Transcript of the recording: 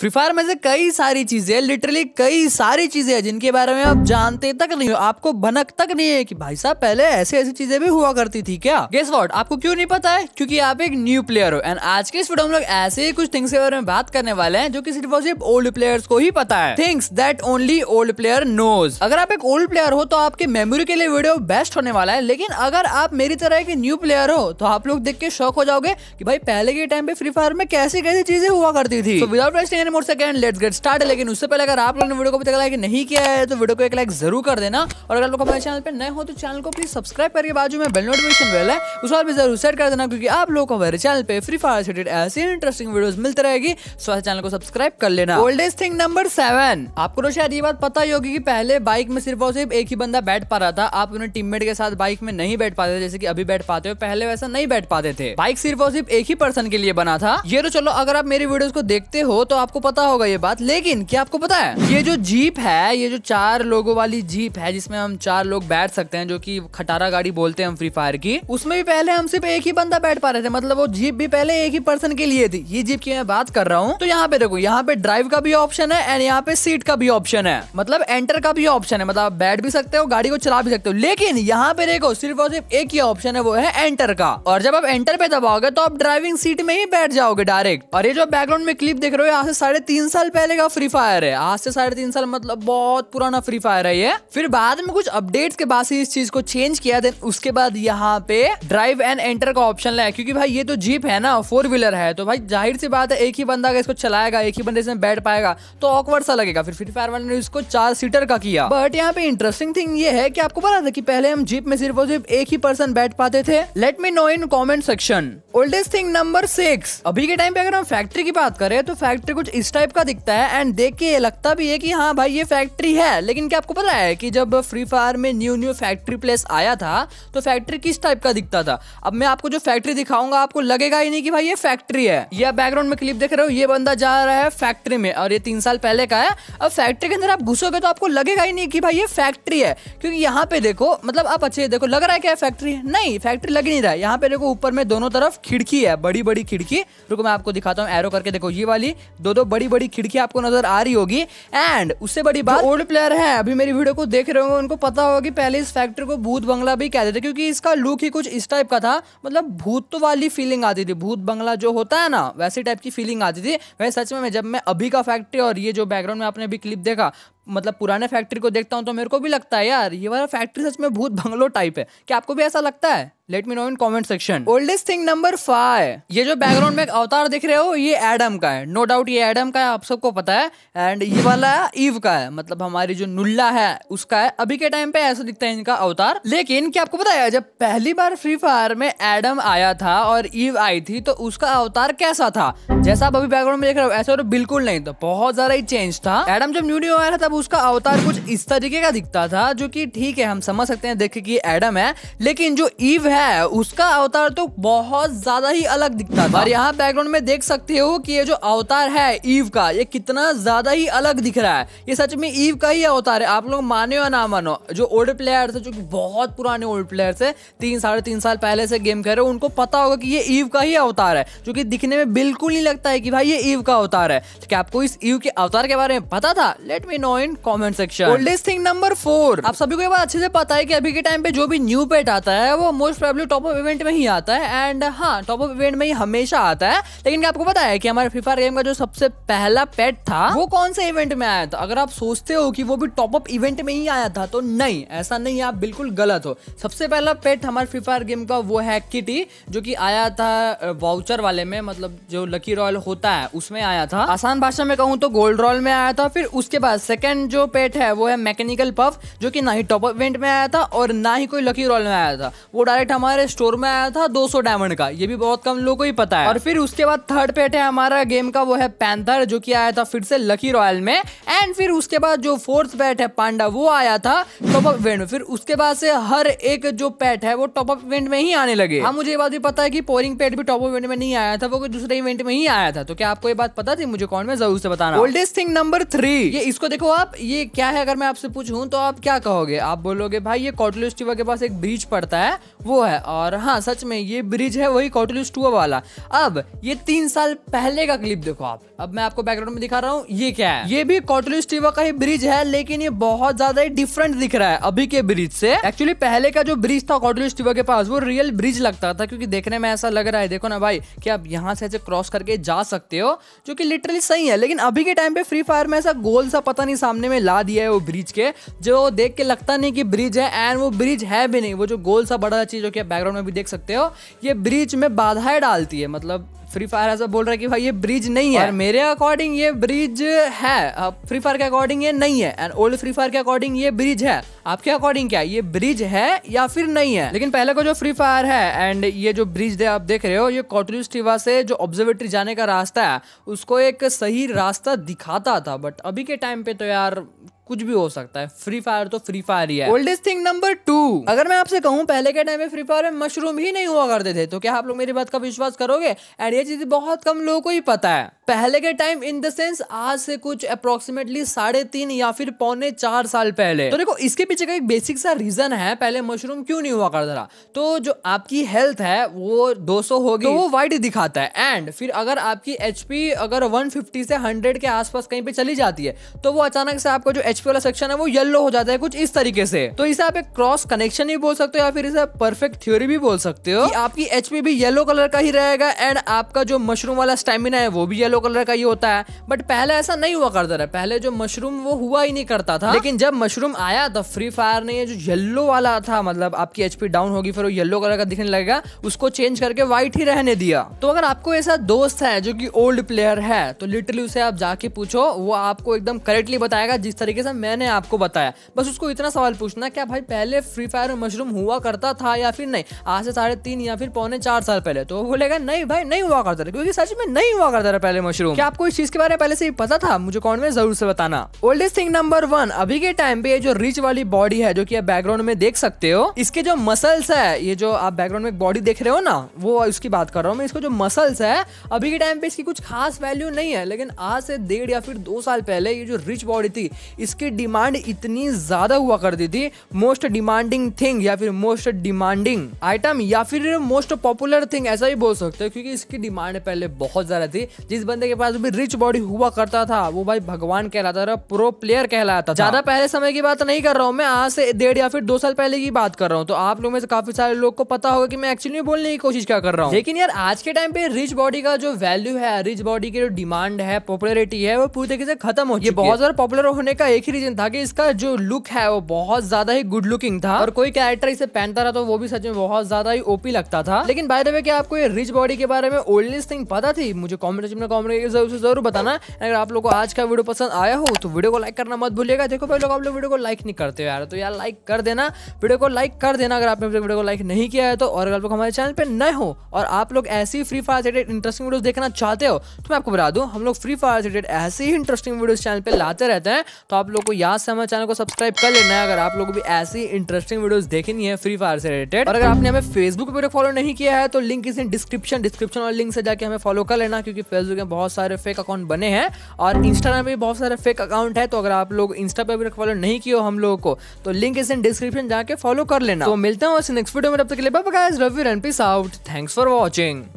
free Fire में से कई सारी चीजें लिटरली कई सारी चीजें हैं जिनके बारे में आप जानते तक नहीं हो आपको भनक तक नहीं है कि भाई साहब पहले ऐसे ऐसी चीजें भी हुआ करती थी क्या गेस वॉट आपको क्यों नहीं पता है क्योंकि आप एक न्यू प्लेयर हो एंड आज के इस वीडियो में लोग ऐसे ही कुछ थिंग्स के बारे में बात करने वाले हैं जो की सिर्फ और सिर्फ ओल्ड प्लेयर्स को ही पता है things that only old player knows अगर आप एक ओल्ड प्लेयर हो तो आपके मेमोरी के लिए वीडियो बेस्ट होने वाला है लेकिन अगर आप मेरी तरह के न्यू प्लेयर हो तो आप लोग देख के शौक हो जाओगे की भाई पहले के टाइम पे फ्री फायर में कैसी कैसी चीजें हुआ करती थी without any more second let's get start लेकिन उससे पहले अगर आप लोगों ने वीडियो को अभी तक लाइक नहीं किया है तो वीडियो को एक लाइक जरूर कर देना और अगर लोग हमारे चैनल पर नए हो तो चैनल को प्लीज सब्सक्राइब करके बाजू में बेल नोटिफिकेशन बेल है उस पर भी जरूर सेट कर देना क्योंकि आप लोग हमारे चैनल पर फ्री फायर रिलेटेड ऐसी इंटरेस्टिंग वीडियो मिलती रहेगी सो तो इस चैनल को सब्सक्राइब कर लेना ओल्डेस्ट थिंग नंबर सेवन आपको तो शायद ये बात पता ही होगी कि पहले बाइक में सिर्फ और सिर्फ एक ही बंदा बैठ पा रहा था आप अपने टीममेट के साथ बाइक में नहीं बैठ पाते जैसे कि अभी बैठ पाते हो पहले वैसा नहीं बैठ पाते थे बाइक सिर्फ और सिर्फ एक ही पर्सन के लिए बना था ये तो चलो अगर आप मेरी वीडियोस को देखते हो तो आपको आपको पता होगा ये बात लेकिन क्या आपको पता है ये जो जीप है ये जो चार लोगों वाली जीप है जिसमें हम चार लोग बैठ सकते हैं जो कि खटारा गाड़ी बोलते हैं हम फ्री फायर की उसमें भी पहले हम सिर्फ एक ही बंदा बैठ पा रहे थे मतलब वो जीप भी पहले एक ही पर्सन के लिए थी ये जीप की मैं बात कर रहा हूँ तो यहाँ पे देखो यहाँ पे ड्राइव का भी ऑप्शन है एंड यहाँ पे सीट का भी ऑप्शन है मतलब एंटर का भी ऑप्शन है मतलब बैठ भी सकते हो गाड़ी को चला भी सकते हो लेकिन यहाँ पे देखो सिर्फ और सिर्फ एक ही ऑप्शन है वो है एंटर का और जब आप एंटर पे दबाओगे तो आप ड्राइविंग सीट में ही बैठ जाओगे डायरेक्ट और ये जो बैकग्राउंड में क्लिप देख रहे हो यहाँ से साढ़े तीन साल पहले का फ्री फायर है आज से साढ़े तीन साल मतलब बहुत पुराना फ्री फायर है ये फिर बाद में कुछ अपडेट के बाद से इस चीज को चेंज किया देन उसके बाद यहाँ पे ड्राइव एंड एंटर का ऑप्शन लाया क्योंकि भाई ये तो जीप है ना फोर व्हीलर है तो भाई जाहिर सी बात है एक ही बंदा अगर इसको चलाएगा एक ही बंदे इसमें बैठ पाएगा तो ऑकवर्ड सा लगेगा फिर फ्री फायर वाले ने इसको चार सीटर का किया बट यहाँ पे इंटरेस्टिंग थिंग ये है कि आपको पता था कि पहले हम जीप में सिर्फ और सिर्फ एक ही पर्सन बैठ पाते थे let me know in comment section oldest thing number six अभी के टाइम पे अगर हम फैक्ट्री की बात करें तो फैक्ट्री कुछ इस टाइप का दिखता है एंड देख के लगता भी है कि हाँ भाई ये फैक्ट्री है लेकिन क्या आपको पता है कि जब फ्री फायर में न्यू न्यू फैक्ट्री प्लेस आया था तो फैक्ट्री किस टाइप का दिखता था अब मैं आपको जो फैक्ट्री दिखाऊंगा आपको लगेगा ही नहीं कि भाई ये फैक्ट्री है या बैकग्राउंड में क्लिप देख रहे हो ये बंदा जा रहा है फैक्ट्री में और ये तीन साल पहले का है अब फैक्ट्री के अंदर आप घुसोगे तो आपको लगेगा ही नहीं कि भाई ये फैक्ट्री है क्योंकि यहाँ पे देखो मतलब आप अच्छे देखो लग रहा है क्या फैक्ट्री है नहीं फैक्ट्री लग नहीं रहा है यहाँ पे देखो ऊपर में दोनों तरफ खिड़की है बड़ी बड़ी खिड़की रुको मैं आपको दिखाता हूँ एरो करके देखो ये वाली दो दो बड़ी बड़ी खिड़की आपको नजर आ रही होगी एंड उससे बड़ी बात ओल्ड प्लेयर है अभी मेरी वीडियो को देख रहे होंगे उनको पता होगा कि पहले इस फैक्ट्री को भूत बंगला भी कहते थे क्योंकि इसका लुक ही कुछ इस टाइप का था मतलब भूत तो वाली फीलिंग आती थी भूत बंगला जो होता है ना वैसी टाइप की फीलिंग आती थी वह सच में जब मैं अभी का फैक्ट्री और ये जो बैकग्राउंड में आपने अभी क्लिप देखा मतलब पुराने फैक्ट्री को देखता हूँ तो मेरे को भी लगता है यार ये वाला फैक्ट्री सच में भूत बंगलो टाइप है क्या आपको भी ऐसा लगता है let me know in comment section oldest thing number five ये जो बैकग्राउंड में अवतार दिख रहे हो ये एडम का है नो no डाउट ये एडम का है आप सबको पता है एंड ये वाला ईव का है मतलब हमारी जो नुल्ला है उसका है अभी के टाइम पे ऐसा दिखता है इनका अवतार लेकिन क्या आपको पता है जब पहली बार फ्री फायर में एडम आया था और ईव आई थी तो उसका अवतार कैसा था जैसा आप अभी बैकग्राउंड में देख रहे हो ऐसा तो बिल्कुल नहीं था बहुत ज्यादा ही चेंज था एडम जब न्यू न्यू आया था तब उसका अवतार कुछ इस तरीके का दिखता था जो की ठीक है हम समझ सकते हैं देख के एडम है लेकिन जो ईव है है उसका अवतार तो बहुत ज्यादा ही अलग दिखता था और यहाँ बैकग्राउंड में देख सकते हो कि ये जो अवतार है ईव का ये कितना ज्यादा ही अलग दिख रहा है ये सच में ईव का ही अवतार है आप लोग माने या ना मानो जो ओल्ड प्लेयर थे जो कि बहुत पुराने ओल्ड प्लेयर थे तीन साढ़े तीन साल पहले से गेम खेल रहे हो उनको पता होगा कि ये ईव का ही अवतार है जो कि दिखने में बिल्कुल नहीं लगता है कि भाई ये ईव का अवतार है तो क्या आपको इस ईव के अवतार के बारे में पता था let me know in comment section oldest thing number four आप सभी को ये बात अच्छे से पता है कि अभी के टाइम पे जो भी न्यू पेट आता है वो most probably top of event में ही आता है एंड हाँ टॉप ऑफ इवेंट में ही हमेशा आता है लेकिन क्या आपको पता है कि हमारे फीफा गेम का जो सबसे पहला पेट था वो कौन से इवेंट में आया था अगर आप सोचते हो कि वो भी टॉप ऑफ इवेंट में ही आया था तो नहीं ऐसा नहीं आप बिल्कुल गलत हो सबसे पहला पेट हमारे फ्री गेम का वो है किटी जो कि आया था वाउचर वाले में मतलब जो लकी रॉयल होता है उसमें आया था आसान भाषा में कहूँ तो गोल्ड रॉयल में आया था फिर उसके बाद सेकेंड जो पेट है वो है मैकेनिकल पफ जो कि ना ही टॉप ऑफ इवेंट में आया था और ना ही कोई लकी रॉयल में आया था वो डायरेक्ट हमारे स्टोर में आया था 200 डायमंड का ये भी बहुत कम लोगों को ही पता है और फिर उसके बाद थर्ड पेट है हमारा गेम का वो है पैंथर जो कि आया था फिर से लकी रॉयल में एंड फिर उसके बाद जो फोर्थ पेट है पांडा वो आया था टॉप अप इवेंट में फिर उसके बाद से हर एक जो पेट है वो टॉप अप इवेंट में ही आने लगे हाँ मुझे ये बात भी पता है की पोरिंग पेट भी टॉप अप इवेंट में नहीं आया था वो दूसरे इवेंट में ही आया था तो क्या आपको ये बात पता थी मुझे कॉमेंट में जरूर से बताना ओल्डेस्ट थिंग नंबर थ्री ये इसको देखो आप ये क्या है अगर मैं आपसे पूछूं तो आप क्या कहोगे आप बोलोगे भाई ये कॉटलिस्टिवा के पास एक ब्रिज पड़ता है वो है और हाँ सच में ये ब्रिज है वही कॉटलिस टू वाला अब ये तीन साल पहले का क्लिप देखो आप अब मैं आपको बैकग्राउंड में दिखा रहा हूँ ये क्या है ये भी कॉटलिस टीवा का ही ब्रिज है लेकिन ये बहुत ज्यादा ही डिफरेंट दिख रहा है अभी के ब्रिज से एक्चुअली पहले का जो ब्रिज था कॉटलिस टीवा के पास वो रियल ब्रिज लगता था क्योंकि देखने में ऐसा लग रहा है देखो ना भाई कि आप यहाँ से ऐसे क्रॉस करके जा सकते हो जो की लिटरली सही है लेकिन अभी के टाइम पे फ्री फायर में ऐसा गोल सा पता नहीं सामने में ला दिया है वो ब्रिज के जो देख के लगता नहीं कि ब्रिज है एंड वो ब्रिज है भी नहीं वो जो गोल सा बड़ा चीज जो कि आप बैकग्राउंड में भी देख सकते हो ये ब्रिज में बाधाएं डालती है मतलब फ्री फायर ऐसा बोल रहा है कि भाई ये ब्रिज नहीं है और मेरे अकॉर्डिंग ये ब्रिज है फ्री फायर के अकॉर्डिंग ये नहीं है एंड ओल्ड फ्री फायर के अकॉर्डिंग ये ब्रिज है आपके अकॉर्डिंग क्या ये ब्रिज है या फिर नहीं है लेकिन पहले को जो फ्री फायर है एंड ये जो ब्रिज आप देख रहे हो ये कॉटरिस्टिवा से जो ऑब्जर्वेटरी जाने का रास्ता है उसको एक सही रास्ता दिखाता था बट अभी के टाइम पे तो यार कुछ भी हो सकता है फ्री फायर तो फ्री फायर ही है ओल्डेस्ट थिंग नंबर टू अगर मैं आपसे कहूँ पहले के टाइम में फ्री फायर में मशरूम ही नहीं हुआ करते थे तो क्या आप लोग मेरी बात का विश्वास करोगे एंड ये चीज बहुत कम लोगों को ही पता है पहले के टाइम इन द सेंस आज से कुछ अप्रोक्सीमेटली साढ़े तीन या फिर पौने चार साल पहले तो देखो इसके पीछे का एक बेसिक सा रीजन है पहले मशरूम क्यों नहीं हुआ करता था तो जो आपकी हेल्थ है वो 200 होगी तो वो वाइट दिखाता है एंड फिर अगर आपकी एच अगर 150 से 100 के आसपास कहीं पे चली जाती है तो वो अचानक से आपका जो एच वाला सेक्शन है वो येलो हो जाता है कुछ इस तरीके से तो इसे आप एक क्रॉस कनेक्शन भी बोल सकते हो या फिर इसे परफेक्ट थ्योरी भी बोल सकते हो आपकी एच भी येलो कलर का ही रहेगा एंड आपका जो मशरूम वाला स्टेमिना है वो भी येलो येलो कलर का ही होता है बट पहले ऐसा नहीं हुआ करता था पहले जो मशरूम वो हुआ ही नहीं करता था लेकिन जब मशरूम आया तो फ्री फायर ने जो येल्लो वाला था मतलब आपकी एचपी डाउन होगी फिर वो येल्लो कलर का दिखने लगेगा उसको चेंज करके व्हाइट ही रहने दिया तो अगर आपको ऐसा दोस्त है जो की ओल्ड प्लेयर है तो लिटरली उसे आप जाके पूछो वो आपको एकदम करेक्टली बताएगा जिस तरीके से मैंने आपको बताया बस उसको इतना सवाल पूछना क्या भाई पहले फ्री फायर में मशरूम हुआ करता था या फिर नहीं आज से साढ़े तीन या फिर पौने चार साल पहले तो वो बोलेगा नहीं भाई नहीं हुआ करता था क्योंकि सच में नहीं हुआ करता था पहले मशरूम क्या आपको इस चीज के बारे में पहले से ही पता था मुझे कॉमेंट में जरूर से बताना ओल्डेस्ट थिंग नंबर वन अभी के टाइम पे ये जो रिच वाली बॉडी है जो की आप बैकग्राउंड में देख सकते हो इसके जो मसल्स है ये जो आप बैकग्राउंड में बॉडी देख रहे हो ना वो उसकी बात कर रहा हूँ मैं इसको जो मसल्स है अभी के टाइम पे इसकी कुछ खास वैल्यू नहीं है लेकिन आज से डेढ़ या फिर दो साल पहले ये जो रिच बॉडी थी इसकी डिमांड इतनी ज्यादा हुआ करती थी मोस्ट डिमांडिंग थिंग या फिर मोस्ट डिमांडिंग आइटम या फिर मोस्ट पॉपुलर थिंग ऐसा ही बोल सकते हो क्योंकि इसकी डिमांड पहले बहुत ज्यादा थी जिस बंदे के पास भी रिच बॉडी हुआ करता था वो भाई भगवान कहलाता था प्रो प्लेयर कहलाता था ज्यादा पहले समय की बात नहीं कर रहा हूँ मैं आज से डेढ़ या फिर दो साल पहले की बात कर रहा हूँ तो आप लोग में से काफी सारे लोग को पता होगा की मैं एक्चुअली बोलने की कोशिश क्या कर रहा हूँ लेकिन यार आज के टाइम पे रिच बॉडी का जो वैल्यू है रिच बॉडी की जो डिमांड है पॉपुलरिटी है वो पूरी तरीके से खत्म हो ये बहुत ज्यादा पॉपुलर होने का एक ही रीजन था कि इसका जो लुक है वो बहुत ज्यादा ही गुड लुकिंग था और कोई कैरेक्टर इसे पहनता रहा तो वो भी सच में बहुत ज्यादा ही ओपी लगता था लेकिन बाय द वे क्या आपको ये रिच बॉडी के बारे में ओल्डेस्ट थिंग पता थी मुझे कॉमेंट में कॉमेंट अपने उसे जरूर बताना अगर आप लोग को आज का वीडियो पसंद आया हो तो वीडियो को लाइक करना मत भूलिएगा देखो भाई लोग आप लोग वीडियो को लाइक नहीं करते यार तो यार लाइक कर देना वीडियो को लाइक कर देना अगर आपने वीडियो को लाइक नहीं किया है तो और आप लोग हमारे चैनल पर नए हो और आप लोग ऐसी Free Fire related interesting video देखना चाहते हो तो मैं आपको बता दूँ हम लोग फ्री फायर रिलेटेड ऐसे ही इंटरेस्टिंग वीडियो चैनल पर लाते रहते हैं तो आप लोग को याद से हमारे चैनल को सब्सक्राइब कर लेना अगर आप लोग भी ऐसी इंटरेस्टिंग वीडियो देखनी है फ्री फायर से रिलेटेड और अगर आपने हमें फेसबुक पर फॉलो नहीं किया है तो लिंक इस डिस्क्रिप्शन डिस्क्रिप्शन और लिंक से जाके हमें फॉलो कर लेना क्योंकि फेसबुक में बहुत सारे फेक अकाउंट बने हैं और इंस्टाग्राम पे भी बहुत सारे फेक अकाउंट है तो अगर आप लोग इंस्टा पे भी फॉलो नहीं किया हम लोगों को तो लिंक इस डिस्क्रिप्शन जाके फॉलो कर लेना तो मिलता हूँ नेक्स्ट वीडियो में तब तक के लिए bye guys love you and peace out thanks for watching